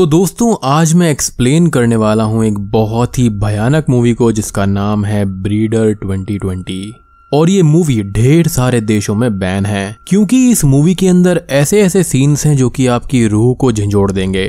तो दोस्तों आज मैं एक्सप्लेन करने वाला हूं एक बहुत ही भयानक मूवी को जिसका नाम है ब्रीडर 2020 और ये मूवी ढेर सारे देशों में बैन है क्योंकि इस मूवी के अंदर ऐसे ऐसे सीन्स हैं जो कि आपकी रूह को झंझोड़ देंगे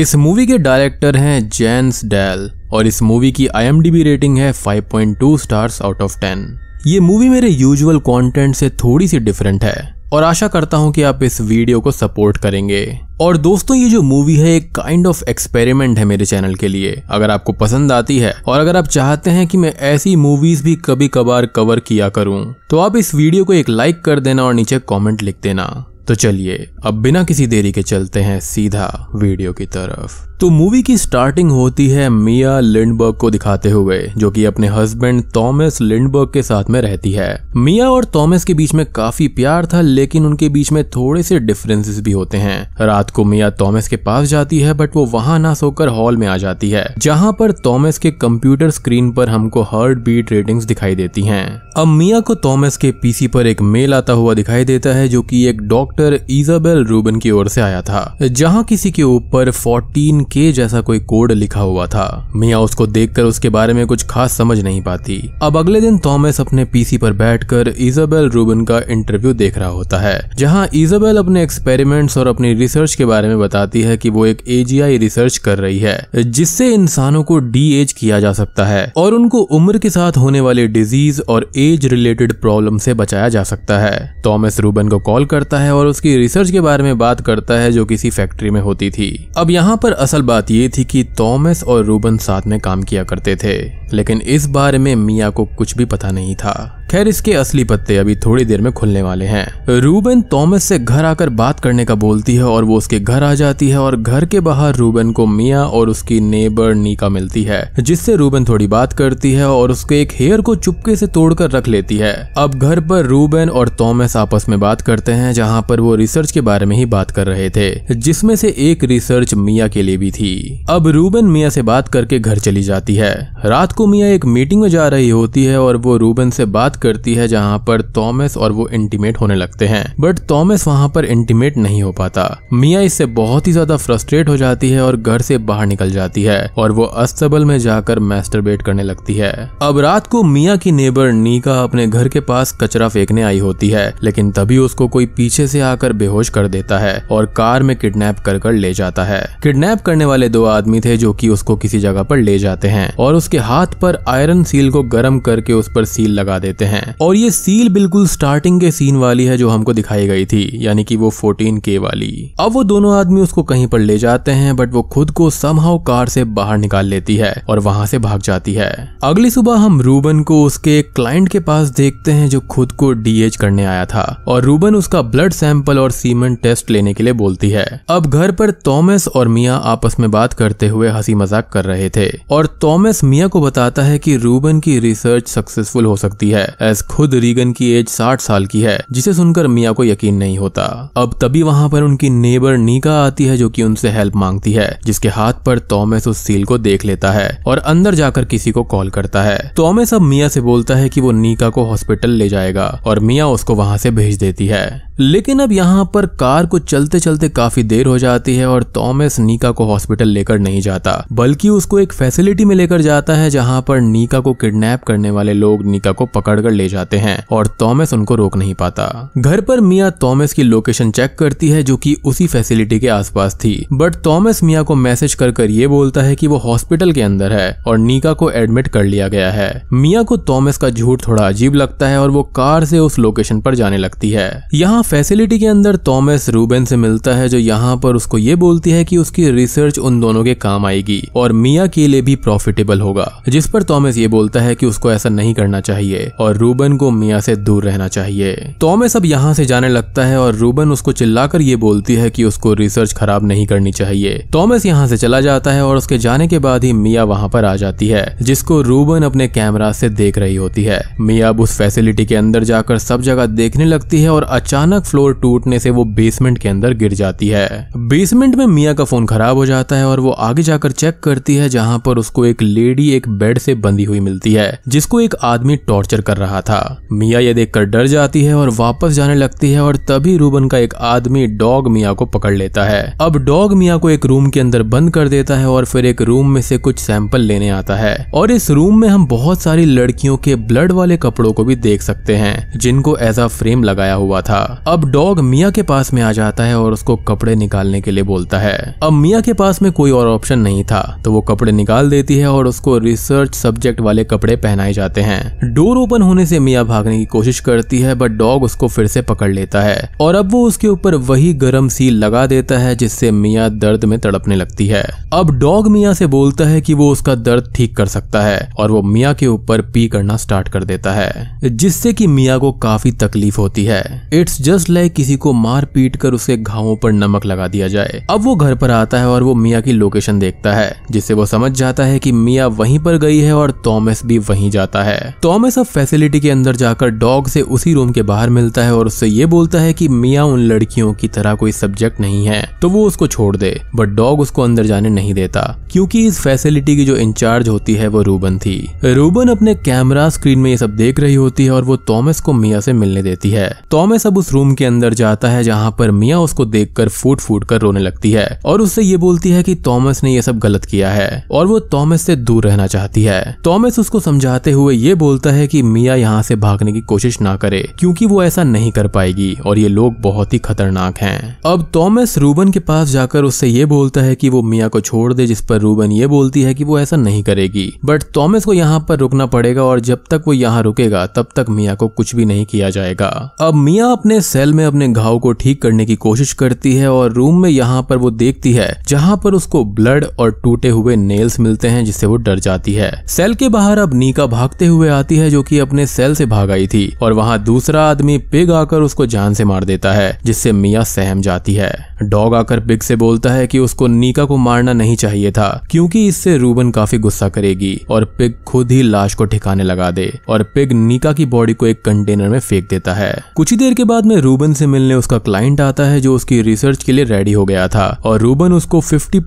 इस मूवी के डायरेक्टर हैं जेन्स डैल और इस मूवी की आई रेटिंग है 5.2 स्टार्स आउट ऑफ 10 ये मूवी मेरे यूजुअल कंटेंट से थोड़ी सी डिफरेंट है और आशा करता हूं कि आप इस वीडियो को सपोर्ट करेंगे और दोस्तों ये जो मूवी है एक काइंड ऑफ एक्सपेरिमेंट है मेरे चैनल के लिए अगर आपको पसंद आती है और अगर आप चाहते हैं कि मैं ऐसी मूवीज भी कभी कभार कवर किया करूं तो आप इस वीडियो को एक लाइक कर देना और नीचे कॉमेंट लिख देना तो चलिए अब बिना किसी देरी के चलते हैं सीधा वीडियो की तरफ तो मूवी की स्टार्टिंग होती है मिया लिंडबर्ग को दिखाते हुए जो कि अपने हस्बैंड थॉमस लिंडबर्ग के साथ में रहती है मिया और थॉमस के बीच में काफी प्यार था लेकिन उनके बीच में थोड़े से डिफरेंसेस भी होते हैं रात को मिया थॉमस के पास जाती है बट वो वहां ना सोकर हॉल में आ जाती है जहां पर थॉमस के कंप्यूटर स्क्रीन पर हमको हार्ट बीट रेटिंग दिखाई देती है अब मिया को थॉमस के पीसी पर एक मेल आता हुआ दिखाई देता है जो की एक डॉक्टर इजाबेल मिशेल रूबन की ओर से आया था जहां किसी के ऊपर 14 के जैसा कोई कोड लिखा हुआ था मिया उसको देखकर उसके बारे में कुछ खास समझ नहीं पाती अब अगले दिन थॉमस अपने पीसी पर बैठकर इजाबेल रूबन का इंटरव्यू देख रहा होता है जहां इजाबेल अपने एक्सपेरिमेंट्स और अपनी रिसर्च के बारे में बताती है कि वो एक एजीआई रिसर्च कर रही है जिससे इंसानों को डी एज किया जा सकता है और उनको उम्र के साथ होने वाले डिजीज और एज रिलेटेड प्रॉब्लम से बचाया जा सकता है थॉमस रूबन को कॉल करता है और उसकी रिसर्च के बारे में बात करता है जो किसी फैक्ट्री में होती थी अब यहाँ पर असल बात ये थी कि थॉमस और रूबन साथ में काम किया करते थे लेकिन इस बारे में मिया को कुछ भी पता नहीं था खैर इसके असली पत्ते अभी थोड़ी देर में खुलने वाले हैं रूबन थॉमस से घर आकर बात करने का बोलती है और वो उसके घर आ जाती है और घर के बाहर रूबन को मिया और उसकी नेबर नीका मिलती है जिससे रूबन थोड़ी बात करती है और उसके एक हेयर को चुपके से तोड़कर रख लेती है अब घर पर रूबन और थॉमस आपस में बात करते हैं जहाँ पर वो रिसर्च के बारे में ही बात कर रहे थे जिसमें से एक रिसर्च मिया के लिए भी थी अब रूबन मिया से बात करके घर चली जाती है रात को मिया एक मीटिंग में जा रही होती है और वो रूबन से बात करती है जहाँ पर थॉमस और वो इंटीमेट होने लगते हैं बट थॉमस वहाँ पर इंटीमेट नहीं हो पाता मिया इससे बहुत ही ज्यादा फ्रस्ट्रेट हो जाती है और घर से बाहर निकल जाती है और वो अस्तबल में जाकर मैस्टरबेट करने लगती है अब रात को मिया की नेबर नीका अपने घर के पास कचरा फेंकने आई होती है लेकिन तभी उसको कोई पीछे से आकर बेहोश कर देता है और कार में किडनैप कर कर ले जाता है किडनैप करने वाले दो आदमी थे जो कि उसको किसी जगह पर ले जाते हैं और उसके हाथ पर आयरन सील को गर्म करके उस पर सील लगा देते हैं हैं और ये सील बिल्कुल स्टार्टिंग के सीन वाली है जो हमको दिखाई गई थी यानी कि वो फोर्टीन के वाली अब वो दोनों आदमी उसको कहीं पर ले जाते हैं बट वो खुद को समहाउ कार से बाहर निकाल लेती है और वहां से भाग जाती है अगली सुबह हम रूबन को उसके क्लाइंट के पास देखते हैं जो खुद को डीएच करने आया था और रूबन उसका ब्लड सैंपल और सीमेंट टेस्ट लेने के लिए बोलती है अब घर पर थॉमस और मिया आपस में बात करते हुए हंसी मजाक कर रहे थे और थॉमस मिया को बताता है कि रूबन की रिसर्च सक्सेसफुल हो सकती है एज खुद रीगन की एज साठ साल की है जिसे सुनकर मिया को यकीन नहीं होता अब तभी वहां पर उनकी नेबर नीका आती है जो कि उनसे हेल्प मांगती है जिसके हाथ पर तोमेस उस सील को देख लेता है और अंदर जाकर किसी को कॉल करता है तोमेस अब मिया से बोलता है कि वो नीका को हॉस्पिटल ले जाएगा और मिया उसको वहां से भेज देती है लेकिन अब यहाँ पर कार को चलते चलते काफी देर हो जाती है और थॉमस नीका को हॉस्पिटल लेकर नहीं जाता बल्कि उसको एक फैसिलिटी में लेकर जाता है जहाँ पर नीका को किडनैप करने वाले लोग नीका को पकड़कर ले जाते हैं और थॉमस उनको रोक नहीं पाता घर पर मिया थॉमस की लोकेशन चेक करती है जो की उसी फैसिलिटी के आसपास थी बट थॉमस मिया को मैसेज कर कर ये बोलता है कि वो हॉस्पिटल के अंदर है और नीका को एडमिट कर लिया गया है मिया को थॉमस का झूठ थोड़ा अजीब लगता है और वो कार से उस लोकेशन पर जाने लगती है यहाँ फैसिलिटी के अंदर थॉमस रूबेन से मिलता है जो यहाँ पर उसको ये बोलती है कि उसकी रिसर्च उन दोनों के काम आएगी और मिया के लिए भी प्रॉफिटेबल होगा जिस पर थॉमस ये बोलता है कि उसको ऐसा नहीं करना चाहिए और रूबन को मिया से दूर रहना चाहिए थॉमस अब यहाँ से जाने लगता है और रूबन उसको चिल्लाकर ये बोलती है कि उसको रिसर्च खराब नहीं करनी चाहिए थॉमस यहाँ से चला जाता है और उसके जाने के बाद ही मिया वहाँ पर आ जाती है जिसको रूबन अपने कैमरा से देख रही होती है मिया अब उस फैसिलिटी के अंदर जाकर सब जगह देखने लगती है और अचानक अचानक फ्लोर टूटने से वो बेसमेंट के अंदर गिर जाती है बेसमेंट में मिया का फोन खराब हो जाता है और वो आगे जाकर चेक करती है जहां पर उसको एक लेडी एक बेड से बंधी हुई मिलती है जिसको एक आदमी टॉर्चर कर रहा था मिया ये देखकर डर जाती है और वापस जाने लगती है और तभी रूबन का एक आदमी डॉग मिया को पकड़ लेता है अब डॉग मिया को एक रूम के अंदर बंद कर देता है और फिर एक रूम में से कुछ सैंपल लेने आता है और इस रूम में हम बहुत सारी लड़कियों के ब्लड वाले कपड़ों को भी देख सकते हैं जिनको एज अ फ्रेम लगाया हुआ था अब डॉग मिया के पास में आ जाता है और उसको कपड़े निकालने के लिए बोलता है अब मिया के पास में कोई और ऑप्शन नहीं था तो वो कपड़े निकाल देती है और उसको रिसर्च सब्जेक्ट वाले कपड़े पहनाए जाते हैं डोर ओपन होने से मिया भागने की कोशिश करती है बट डॉग उसको फिर से पकड़ लेता है और अब वो उसके ऊपर वही गर्म सील लगा देता है जिससे मिया दर्द में तड़पने लगती है अब डॉग मिया से बोलता है कि वो उसका दर्द ठीक कर सकता है और वो मिया के ऊपर पी करना स्टार्ट कर देता है जिससे कि मिया को काफी तकलीफ होती है इट्स जस्ट जस्ट लाइक किसी को मार पीट कर उसके घावों पर नमक लगा दिया जाए अब वो घर पर आता है और वो मिया की लोकेशन देखता है जिससे वो समझ जाता है कि मिया वहीं पर गई है और थॉमस भी वहीं जाता है थॉमस अब फैसिलिटी के अंदर जाकर डॉग से उसी रूम के बाहर मिलता है और उससे ये बोलता है की मिया उन लड़कियों की तरह कोई सब्जेक्ट नहीं है तो वो उसको छोड़ दे बट डॉग उसको अंदर जाने नहीं देता क्योंकि इस फैसिलिटी की जो इंचार्ज होती है वो रूबन थी रूबन अपने कैमरा स्क्रीन में ये सब देख रही होती है और वो थॉमस को मिया से मिलने देती है थॉमस अब उस रूम रूम के अंदर जाता है जहां पर मिया उसको कर फूट फूट कर रोने लगती है और उससे ये बोलती है की थॉमस ने यह सब गलत किया है और वो थॉमस से दूर रहना चाहती है थॉमस उसको समझाते हुए ये बोलता है की मिया यहाँ से भागने की कोशिश ना करे क्यूँकी वो ऐसा नहीं कर पाएगी और ये लोग बहुत ही खतरनाक हैं अब थॉमस रूबन के पास जाकर उससे ये बोलता है कि वो मिया को छोड़ दे जिस पर रूबन ये बोलती है कि वो ऐसा नहीं करेगी बट थॉमस को यहाँ पर रुकना पड़ेगा और जब तक वो यहाँ रुकेगा तब तक मिया को कुछ भी नहीं किया जाएगा अब मिया अपने सेल में अपने घाव को ठीक करने की कोशिश करती है और रूम में यहाँ पर वो देखती है जहाँ पर उसको ब्लड और टूटे हुए नेल्स मिलते हैं जिससे वो डर जाती है सेल के बाहर अब नीका भागते हुए आती है जो की अपने सेल से भाग आई थी और वहाँ दूसरा आदमी पिग आकर उसको जान से मार देता है जिससे मिया सहम जाती है डॉग आकर पिग से बोलता है कि उसको नीका को मारना नहीं चाहिए था क्योंकि इससे रूबन काफी गुस्सा करेगी और पिग खुद ही लाश को ठिकाने लगा दे और पिग नीका की बॉडी को एक कंटेनर में फेंक देता है कुछ ही देर के बाद में रूबन से मिलने उसका क्लाइंट आता है जो उसकी रिसर्च के लिए रेडी हो गया था और रूबन उसको फिफ्टी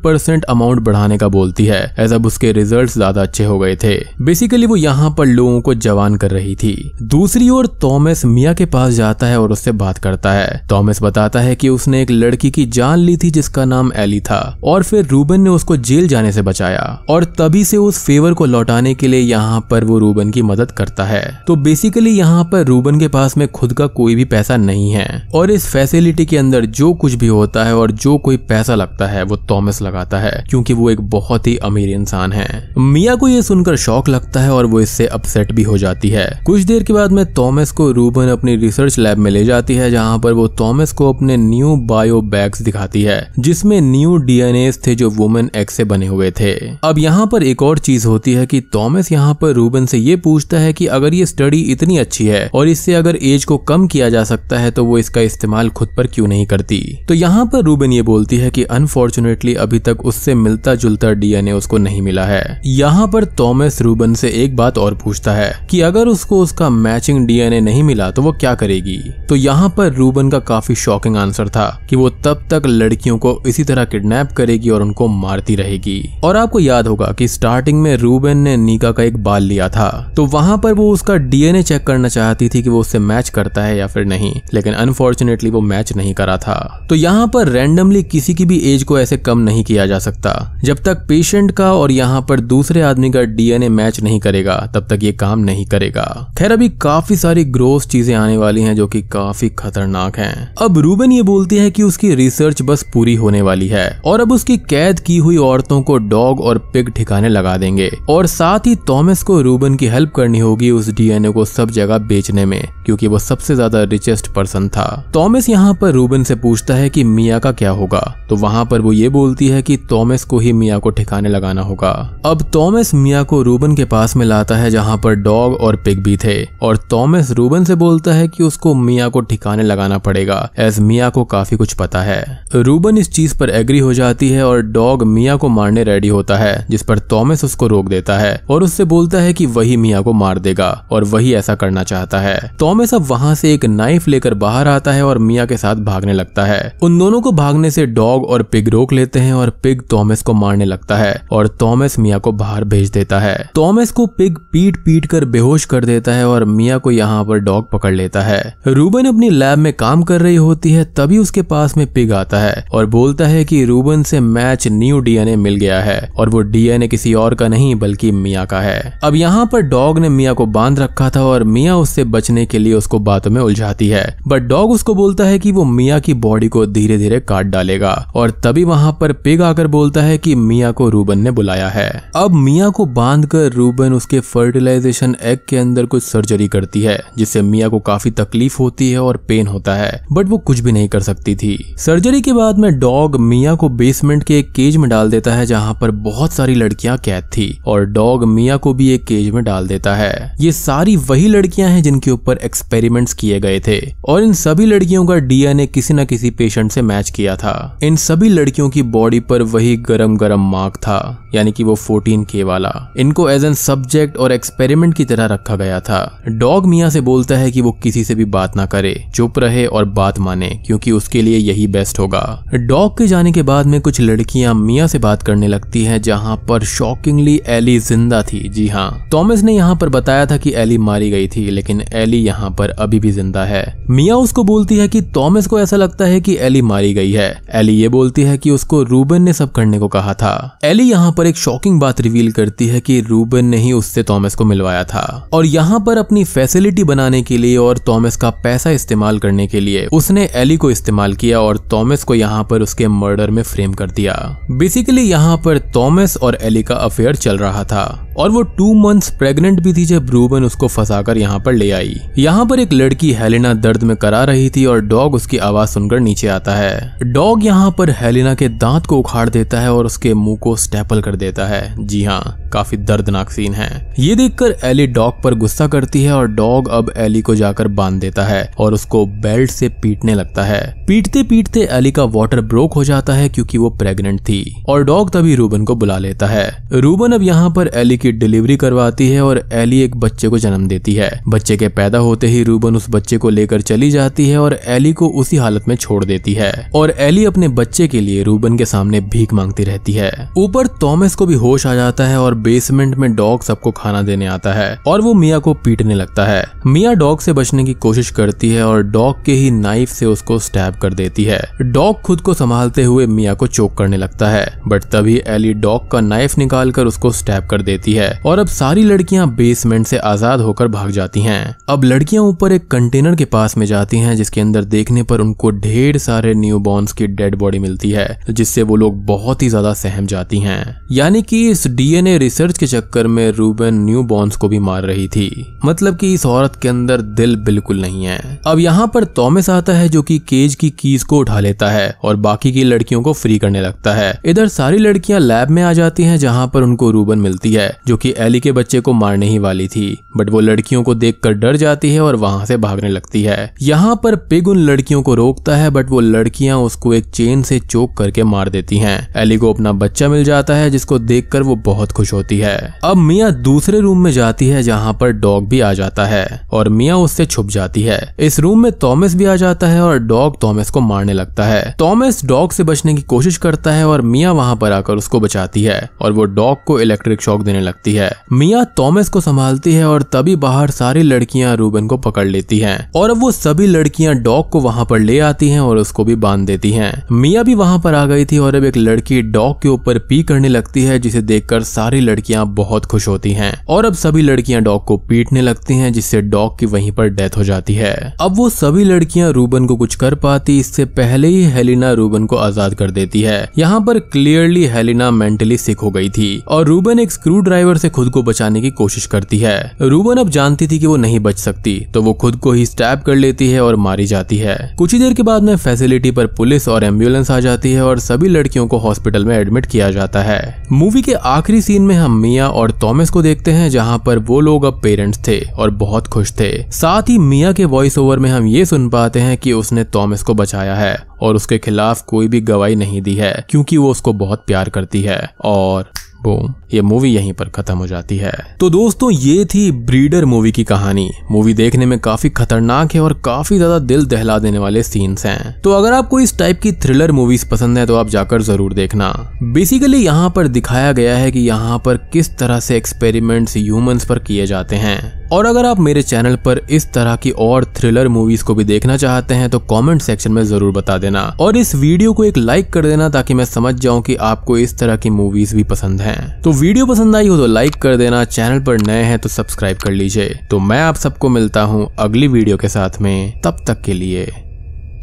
अमाउंट बढ़ाने का बोलती है एज अब उसके रिजल्ट ज्यादा अच्छे हो गए थे बेसिकली वो यहाँ पर लोगों को जवान कर रही थी दूसरी ओर थॉमस मिया के पास जाता है और उससे बात करता है थॉमस बताता है कि उसने एक लड़की की जान ली थी जिसका नाम एली था और फिर रूबन ने उसको जेल जाने से बचाया और तभी से उस फेवर को लौटाने के लिए यहाँ पर वो रूबन की मदद करता है तो बेसिकली यहाँ पर रूबन के पास में खुद का कोई भी पैसा नहीं है और इस फैसिलिटी के अंदर जो कुछ भी होता है और जो कोई पैसा लगता है वो थॉमस लगाता है क्योंकि वो एक बहुत ही अमीर इंसान है मिया को ये सुनकर शौक लगता है और वो इससे अपसेट भी हो जाती है कुछ देर के बाद में थॉमस को रूबन अपनी रिसर्च लैब में ले जाती है जहाँ पर वो थॉमस को अपने न्यू बायो बैग एक्स दिखाती है जिसमें न्यू डीएनए थे जो वुमेन एक्स से बने हुए थे अब यहाँ पर एक और चीज होती है कि थॉमस यहाँ पर रूबन से ये पूछता है कि अगर ये स्टडी इतनी अच्छी है और इससे अगर एज को कम किया जा सकता है तो वो इसका इस्तेमाल खुद पर क्यों नहीं करती तो यहाँ पर रूबन ये बोलती है कि अनफॉर्चुनेटली अभी तक उससे मिलता जुलता डीएनए उसको नहीं मिला है यहाँ पर थॉमस रूबन से एक बात और पूछता है कि अगर उसको उसका मैचिंग डीएनए नहीं मिला तो वो क्या करेगी तो यहाँ पर रूबन का काफी शॉकिंग आंसर था कि वो तब तब तक लड़कियों को इसी तरह किडनैप करेगी और उनको मारती रहेगी और आपको याद होगा कि स्टार्टिंग में रूबेन ने नीका का एक बाल लिया था तो वहां पर वो उसका डीएनए चेक करना चाहती थी कि वो उससे मैच करता है या फिर नहीं लेकिन अनफॉर्चुनेटली वो मैच नहीं करा था तो यहाँ पर रेंडमली किसी की भी एज को ऐसे कम नहीं किया जा सकता जब तक पेशेंट का और यहाँ पर दूसरे आदमी का डीएनए मैच नहीं करेगा तब तक ये काम नहीं करेगा खैर अभी काफी सारी ग्रोस चीजें आने वाली हैं जो कि काफी खतरनाक हैं अब रूबेन ये बोलती है कि उसकी रिसर्च बस पूरी होने वाली है और अब उसकी कैद की हुई औरतों को डॉग और पिग ठिकाने लगा देंगे और साथ ही थॉमस को रूबन की हेल्प करनी होगी उस डीएनए को सब जगह बेचने में क्योंकि वो सबसे ज्यादा रिचेस्ट पर्सन था थॉमस यहाँ पर रूबन से पूछता है कि मिया का क्या होगा तो वहाँ पर वो ये बोलती है कि थॉमस को ही मिया को ठिकाने लगाना होगा अब थॉमस मिया को रूबन के पास में लाता है जहाँ पर डॉग और पिग भी थे और थॉमस रूबन से बोलता है कि उसको मिया को ठिकाने लगाना पड़ेगा एज मिया को काफी कुछ पता है है रूबन इस चीज पर एग्री हो जाती है और डॉग मिया को मारने रेडी होता है जिस पर थॉमस उसको रोक देता है और उससे बोलता है कि वही मिया को मार देगा और वही ऐसा करना चाहता है थॉमस अब वहां से एक नाइफ लेकर बाहर आता है और मिया के साथ भागने लगता है उन दोनों को भागने से डॉग और पिग रोक लेते हैं और पिग थॉमस को मारने लगता है और थॉमस मिया को बाहर भेज देता है थॉमस को पिग पीट पीट कर बेहोश कर देता है और मिया को यहाँ पर डॉग पकड़ लेता है रूबन अपनी लैब में काम कर रही होती है तभी उसके पास में पिग आता है और बोलता है कि रूबन से मैच न्यू डीएनए मिल गया है और वो डीएनए किसी और का नहीं बल्कि मिया का है अब यहाँ पर डॉग ने मिया को बांध रखा था और मिया उससे बचने के लिए उसको बातों में उलझाती है बट डॉग उसको बोलता है कि वो मिया की बॉडी को धीरे धीरे काट डालेगा और तभी वहां पर पिग आकर बोलता है कि मिया को रूबन ने बुलाया है अब मिया को बांध कर रूबन उसके फर्टिलाइजेशन एग के अंदर कुछ सर्जरी करती है जिससे मिया को काफी तकलीफ होती है और पेन होता है बट वो कुछ भी नहीं कर सकती थी सर्जरी सर्जरी के बाद में डॉग मिया को बेसमेंट के एक केज में डाल देता है जहां पर बहुत सारी लड़कियां कैद थी और डॉग मिया को भी एक केज में डाल देता है ये सारी वही लड़कियां हैं जिनके ऊपर एक्सपेरिमेंट्स किए गए थे और इन सभी लड़कियों का डीएनए किसी न किसी पेशेंट से मैच किया था इन सभी लड़कियों की बॉडी पर वही गरम गरम मार्क था यानी कि वो फोर्टीन के वाला इनको एज एन सब्जेक्ट और एक्सपेरिमेंट की तरह रखा गया था डॉग मिया से बोलता है कि वो किसी से भी बात ना करे चुप रहे और बात माने क्योंकि उसके लिए यही बेस्ट अरेस्ट होगा डॉग के जाने के बाद में कुछ लड़कियां मिया से बात करने लगती हैं जहां पर शॉकिंगली एली जिंदा थी जी हाँ थॉमस ने यहाँ पर बताया था कि एली मारी गई थी लेकिन एली यहाँ पर अभी भी जिंदा है मिया उसको बोलती है कि थॉमस को ऐसा लगता है कि एली मारी गई है एली ये बोलती है कि उसको रूबन ने सब करने को कहा था एली यहाँ पर एक शॉकिंग बात रिवील करती है कि रूबन ने ही उससे थॉमस को मिलवाया था और यहाँ पर अपनी फैसिलिटी बनाने के लिए और थॉमस का पैसा इस्तेमाल करने के लिए उसने एली को इस्तेमाल किया और थॉमस को यहाँ पर उसके मर्डर में फ्रेम कर दिया बेसिकली यहाँ पर थॉमस और एली का अफेयर चल रहा था और वो टू मंथ्स प्रेग्नेंट भी थी जब रूबन उसको फंसा कर यहाँ पर ले आई यहाँ पर एक लड़की हेलिना दर्द में करा रही थी और डॉग उसकी आवाज सुनकर नीचे आता है डॉग यहाँ पर हेलिना के दांत को उखाड़ देता है और उसके मुंह को स्टेपल कर देता है जी हाँ काफी दर्दनाक सीन है ये देखकर एली डॉग पर गुस्सा करती है और डॉग अब एली को जाकर बांध देता है और उसको बेल्ट से पीटने लगता है पीटते पीटते एली का वाटर ब्रोक हो जाता है क्योंकि वो प्रेग्नेंट थी और डॉग तभी रूबन को बुला लेता है रूबन अब यहाँ पर एली की की डिलीवरी करवाती है और एली एक बच्चे को जन्म देती है बच्चे के पैदा होते ही रूबन उस बच्चे को लेकर चली जाती है और एली को उसी हालत में छोड़ देती है और एली अपने बच्चे के लिए रूबन के सामने भीख मांगती रहती है ऊपर थॉमस को भी होश आ जाता है और बेसमेंट में डॉग सबको खाना देने आता है और वो मिया को पीटने लगता है मिया डॉग से बचने की कोशिश करती है और डॉग के ही नाइफ से उसको स्टैब कर देती है डॉग खुद को संभालते हुए मिया को चोक करने लगता है बट तभी एली डॉग का नाइफ निकालकर उसको स्टैब कर देती है है और अब सारी लड़कियां बेसमेंट से आजाद होकर भाग जाती हैं अब लड़कियां ऊपर एक कंटेनर के पास में जाती हैं जिसके अंदर देखने पर उनको ढेर सारे न्यू न्यूबॉर्न्स की डेड बॉडी मिलती है जिससे वो लोग बहुत ही ज्यादा सहम जाती है यानी की इस डीएनए रिसर्च के चक्कर में रूबेन न्यूबॉर्न्स को भी मार रही थी मतलब की इस औरत के अंदर दिल बिल्कुल नहीं है अब यहाँ पर तोमेस आता है जो की केज की कीज को उठा लेता है और बाकी की लड़कियों को फ्री करने लगता है इधर सारी लड़कियां लैब में आ जाती हैं जहां पर उनको रूबन मिलती है जो कि एली के बच्चे को मारने ही वाली थी बट वो लड़कियों को देखकर डर जाती है और वहां से भागने लगती है यहाँ पर पिग उन लड़कियों को रोकता है बट वो लड़कियां उसको एक चेन से चोक करके मार देती हैं एली को अपना बच्चा मिल जाता है जिसको देखकर वो बहुत खुश होती है अब मिया दूसरे रूम में जाती है जहाँ पर डॉग भी आ जाता है और मिया उससे छुप जाती है इस रूम में थॉमस भी आ जाता है और डॉग थॉमस को मारने लगता है थॉमस डॉग से बचने की कोशिश करता है और मिया वहां पर आकर उसको बचाती है और वो डॉग को इलेक्ट्रिक शॉक देने लगती है मिया थॉमस को संभालती है और तभी बाहर सारी लड़कियां रूबन को पकड़ लेती हैं और अब वो सभी लड़कियां डॉग को वहां पर ले आती हैं और उसको भी बांध देती हैं मिया भी वहां पर आ गई थी और अब एक लड़की डॉग के ऊपर पी करने लगती है जिसे देखकर सारी लड़कियां बहुत खुश होती हैं और अब सभी लड़कियां डॉग को पीटने लगती हैं जिससे डॉग की वहीं पर डेथ हो जाती है अब वो सभी लड़कियां रूबन को कुछ कर पाती इससे पहले ही हेलिना रूबन को आजाद कर देती है यहाँ पर क्लियरली हेलिना मेंटली सिक हो गई थी और रूबन एक स्क्रू ड्राइव ड्राइवर से खुद को बचाने की कोशिश करती है रूबन अब जानती थी कि वो नहीं बच सकती तो वो खुद को ही स्टैप कर लेती है और मारी जाती है कुछ ही देर के बाद में फैसिलिटी पर पुलिस और एम्बुलेंस आ जाती है और सभी लड़कियों को हॉस्पिटल में एडमिट किया जाता है मूवी के आखिरी सीन में हम मिया और थॉमस को देखते हैं जहाँ पर वो लोग अब पेरेंट्स थे और बहुत खुश थे साथ ही मिया के वॉइस ओवर में हम ये सुन पाते हैं कि उसने थॉमस को बचाया है और उसके खिलाफ कोई भी गवाही नहीं दी है क्योंकि वो उसको बहुत प्यार करती है और बूम ये मूवी यहीं पर खत्म हो जाती है तो दोस्तों ये थी ब्रीडर मूवी की कहानी मूवी देखने में काफी खतरनाक है और काफी ज्यादा दिल दहला देने वाले सीन्स हैं तो अगर आपको इस टाइप की थ्रिलर मूवीज पसंद है तो आप जाकर जरूर देखना बेसिकली यहाँ पर दिखाया गया है कि यहाँ पर किस तरह से एक्सपेरिमेंट्स ह्यूमंस पर किए जाते हैं और अगर आप मेरे चैनल पर इस तरह की और थ्रिलर मूवीज को भी देखना चाहते हैं तो कमेंट सेक्शन में जरूर बता देना और इस वीडियो को एक लाइक कर देना ताकि मैं समझ जाऊं कि आपको इस तरह की मूवीज भी पसंद हैं तो वीडियो पसंद आई हो तो लाइक कर देना चैनल पर नए हैं तो सब्सक्राइब कर लीजिए तो मैं आप सबको मिलता हूँ अगली वीडियो के साथ में तब तक के लिए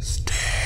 Stay.